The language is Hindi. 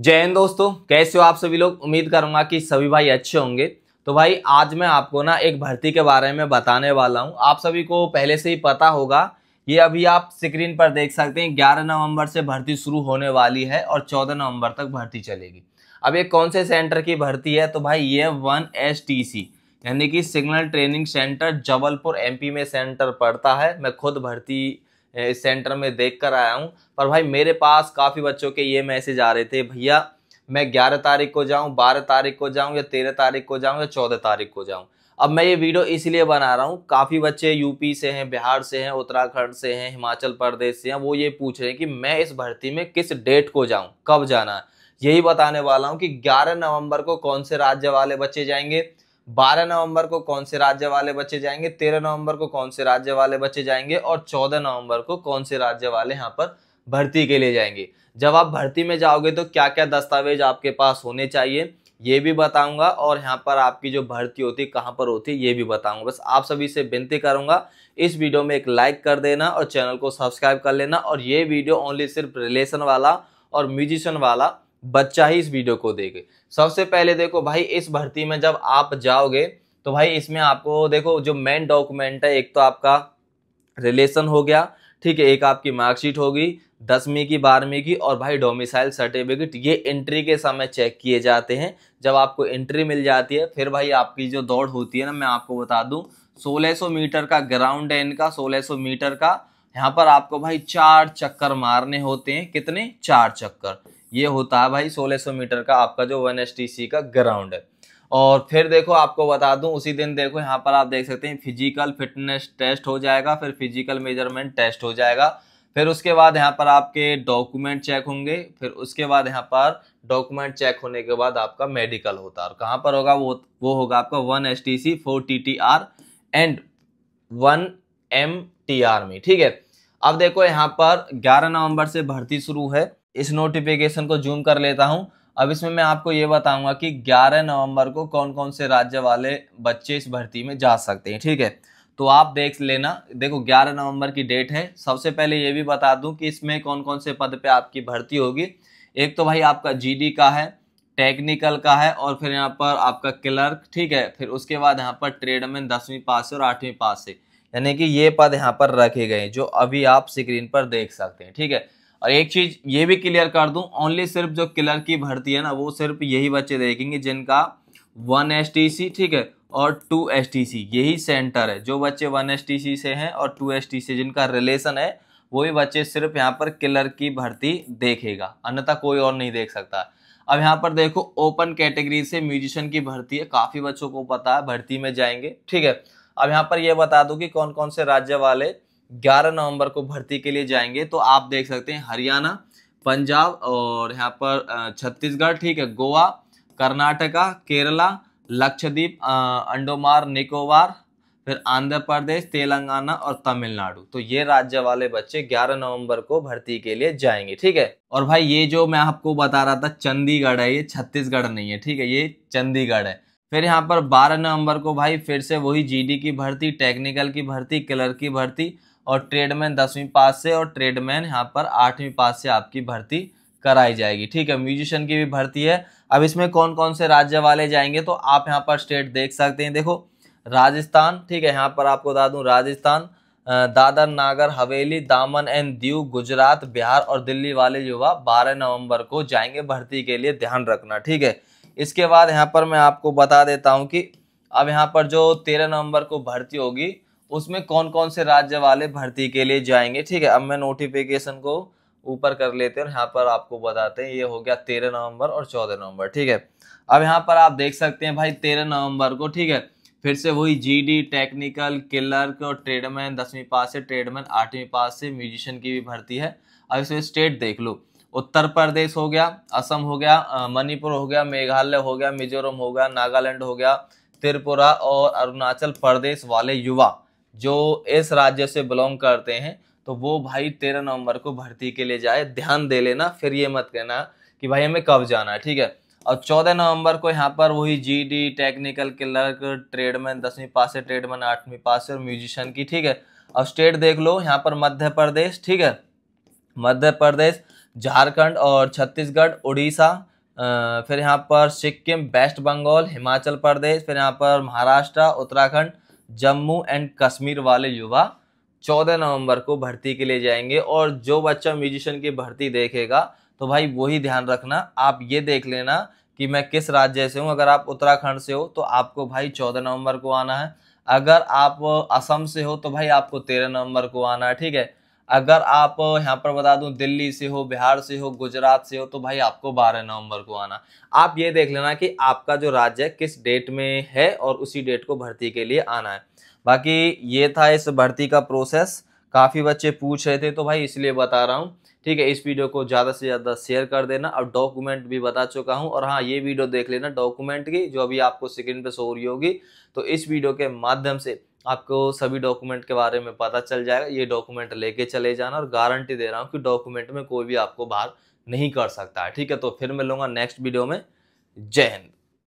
जय हिंद दोस्तों कैसे हो आप सभी लोग उम्मीद करूंगा कि सभी भाई अच्छे होंगे तो भाई आज मैं आपको ना एक भर्ती के बारे में बताने वाला हूं आप सभी को पहले से ही पता होगा ये अभी आप स्क्रीन पर देख सकते हैं 11 नवंबर से भर्ती शुरू होने वाली है और 14 नवंबर तक भर्ती चलेगी अब ये कौन से सेंटर की भर्ती है तो भाई ये वन एस टी सी यानी कि signal training centre Jabalpur M में सेंटर पड़ता है मैं खुद भर्ती इस सेंटर में देख कर आया हूँ पर भाई मेरे पास काफ़ी बच्चों के ये मैसेज आ रहे थे भैया मैं ग्यारह तारीख को जाऊँ बारह तारीख को जाऊँ या तेरह तारीख को जाऊँ या चौदह तारीख को जाऊँ अब मैं ये वीडियो इसलिए बना रहा हूँ काफ़ी बच्चे यूपी से हैं बिहार से हैं उत्तराखंड से हैं हिमाचल प्रदेश से हैं वो ये पूछ रहे हैं कि मैं इस भर्ती में किस डेट को जाऊँ कब जाना है यही बताने वाला हूँ कि 11 नवंबर को कौन से राज्य वाले बच्चे जाएंगे 12 नवंबर को कौन से राज्य वाले बच्चे जाएंगे 13 नवंबर को कौन से राज्य वाले बच्चे जाएंगे और 14 नवंबर को कौन से राज्य वाले यहाँ पर भर्ती के लिए जाएंगे जब आप भर्ती में जाओगे तो क्या क्या दस्तावेज आपके पास होने चाहिए ये भी बताऊंगा और यहाँ पर आपकी जो भर्ती होती है कहाँ पर होती है ये भी बताऊंगा बस आप सभी से विनती करूंगा इस वीडियो में एक लाइक कर देना और चैनल को सब्सक्राइब कर लेना और ये वीडियो ओनली सिर्फ रिलेशन वाला और म्यूजिशन वाला बच्चा ही इस वीडियो को देखे सबसे पहले देखो भाई इस भर्ती में जब आप जाओगे तो भाई इसमें आपको देखो जो मेन डॉक्यूमेंट है एक तो आपका रिलेशन हो गया ठीक है एक आपकी मार्कशीट होगी दसवीं की बारहवीं की और भाई डोमिसाइल सर्टिफिकेट ये एंट्री के समय चेक किए जाते हैं जब आपको एंट्री मिल जाती है फिर भाई आपकी जो दौड़ होती है ना मैं आपको बता दूं 1600 मीटर का ग्राउंड है इनका 1600 मीटर का यहाँ पर आपको भाई चार चक्कर मारने होते हैं कितने चार चक्कर ये होता है भाई 1600 मीटर का आपका जो वन का ग्राउंड है और फिर देखो आपको बता दूं उसी दिन देखो यहाँ पर आप देख सकते हैं फिजिकल फिटनेस टेस्ट हो जाएगा फिर फिजिकल मेजरमेंट टेस्ट हो जाएगा फिर उसके बाद यहाँ पर आपके डॉक्यूमेंट चेक होंगे फिर उसके बाद यहाँ पर डॉक्यूमेंट चेक होने के बाद आपका मेडिकल होता है और कहाँ पर होगा वो वो होगा आपका one S T C four T T R and one M T R में ठीक है अब देखो यहाँ पर 11 नवंबर से भर्ती शुरू है इस नोटिफिकेशन को जूम कर लेता हूँ अब इसमें मैं आपको ये बताऊंगा कि 11 नवंबर को कौन कौन से राज्य वाले बच्चे इस भर्ती में जा सकते हैं ठीक है तो आप देख लेना देखो 11 नवंबर की डेट है सबसे पहले ये भी बता दूं कि इसमें कौन कौन से पद पे आपकी भर्ती होगी एक तो भाई आपका जीडी का है टेक्निकल का है और फिर यहाँ पर आपका क्लर्क ठीक है फिर उसके बाद यहाँ पर ट्रेडमैन दसवीं पास से और आठवीं पास से यानी कि ये पद यहाँ पर रखे गए जो अभी आप स्क्रीन पर देख सकते हैं ठीक है और एक चीज़ ये भी क्लियर कर दूं ओनली सिर्फ जो क्लर की भर्ती है ना वो सिर्फ यही बच्चे देखेंगे जिनका वन एस टी सी ठीक है और टू एस टी सी यही सेंटर है जो बच्चे वन एस टी सी से हैं और टू एस टी से जिनका रिलेशन है वही बच्चे सिर्फ यहाँ पर क्लर की भर्ती देखेगा अन्यथा कोई और नहीं देख सकता अब यहाँ पर देखो ओपन कैटेगरी से म्यूजिशियन की भर्ती है काफ़ी बच्चों को पता है भर्ती में जाएंगे ठीक है अब यहाँ पर यह बता दूँ कि कौन कौन से राज्य वाले ग्यारह नवंबर को भर्ती के लिए जाएंगे तो आप देख सकते हैं हरियाणा पंजाब और यहाँ पर छत्तीसगढ़ ठीक है गोवा कर्नाटका केरला लक्षद्वीप अंडोमार निकोबार फिर आंध्र प्रदेश तेलंगाना और तमिलनाडु तो ये राज्य वाले बच्चे 11 नवंबर को भर्ती के लिए जाएंगे ठीक है और भाई ये जो मैं आपको बता रहा था चंडीगढ़ है ये छत्तीसगढ़ नहीं है ठीक है ये चंडीगढ़ है फिर यहाँ पर 12 नवंबर को भाई फिर से वही जीडी की भर्ती टेक्निकल की भर्ती क्लर्क की भर्ती और ट्रेडमैन दसवीं पास से और ट्रेडमैन यहाँ पर आठवीं पास से आपकी भर्ती कराई जाएगी ठीक है म्यूजिशियन की भी भर्ती है अब इसमें कौन कौन से राज्य वाले जाएंगे तो आप यहाँ पर स्टेट देख सकते हैं देखो राजस्थान ठीक है यहाँ पर आपको बता दूँ राजस्थान दादर नागर हवेली दामन एंड दीव गुजरात बिहार और दिल्ली वाले युवा बारह नवंबर को जाएंगे भर्ती के लिए ध्यान रखना ठीक है इसके बाद यहाँ पर मैं आपको बता देता हूँ कि अब यहाँ पर जो 13 नवंबर को भर्ती होगी उसमें कौन कौन से राज्य वाले भर्ती के लिए जाएंगे ठीक है अब मैं नोटिफिकेशन को ऊपर कर लेते हैं और यहाँ पर आपको बताते हैं ये हो गया तेरह नवंबर और चौदह नवंबर ठीक है अब यहाँ पर आप देख सकते हैं भाई तेरह नवंबर को ठीक है फिर से वही जीडी टेक्निकल क्लर्क और ट्रेडमैन दसवीं पास से ट्रेडमैन आठवीं पास से म्यूजिशियन की भी भर्ती है अब इसमें स्टेट देख लो उत्तर प्रदेश हो गया असम हो गया मणिपुर हो गया मेघालय हो गया मिजोरम हो गया नागालैंड हो गया त्रिपुरा और अरुणाचल प्रदेश वाले युवा जो इस राज्य से बिलोंग करते हैं तो वो भाई तेरह नवंबर को भर्ती के लिए जाए ध्यान दे लेना फिर ये मत कहना कि भाई हमें कब जाना है ठीक है और चौदह नवंबर को यहाँ पर वही जीडी टेक्निकल क्लर्क ट्रेडमैन दसवीं पास है ट्रेडमैन आठवीं पास है और म्यूजिशियन की ठीक है और स्टेट देख लो यहाँ पर मध्य प्रदेश ठीक है मध्य प्रदेश झारखंड और छत्तीसगढ़ उड़ीसा फिर यहाँ पर सिक्किम वेस्ट बंगाल हिमाचल प्रदेश फिर यहाँ पर महाराष्ट्र उत्तराखंड जम्मू एंड कश्मीर वाले युवा 14 नवंबर को भर्ती के लिए जाएंगे और जो बच्चा म्यूजिशियन की भर्ती देखेगा तो भाई वही ध्यान रखना आप ये देख लेना कि मैं किस राज्य से हूँ अगर आप उत्तराखंड से हो तो आपको भाई चौदह नवंबर को आना है अगर आप असम से हो तो भाई आपको तेरह नवंबर को आना है ठीक है अगर आप यहाँ पर बता दूं दिल्ली से हो बिहार से हो गुजरात से हो तो भाई आपको बारह नवंबर को आना आप ये देख लेना कि आपका जो राज्य है किस डेट में है और उसी डेट को भर्ती के लिए आना है बाकी ये था इस भर्ती का प्रोसेस काफ़ी बच्चे पूछ रहे थे तो भाई इसलिए बता रहा हूँ ठीक है इस वीडियो को ज़्यादा से ज़्यादा शेयर कर देना और डॉक्यूमेंट भी बता चुका हूँ और हाँ ये वीडियो देख लेना डॉक्यूमेंट की जो अभी आपको स्क्रीन पर सो रही होगी तो इस वीडियो के माध्यम से आपको सभी डॉक्यूमेंट के बारे में पता चल जाएगा ये डॉक्यूमेंट लेके चले जाना और गारंटी दे रहा हूँ कि डॉक्यूमेंट में कोई भी आपको बाहर नहीं कर सकता है ठीक है तो फिर मिलूंगा नेक्स्ट वीडियो में जय हिंद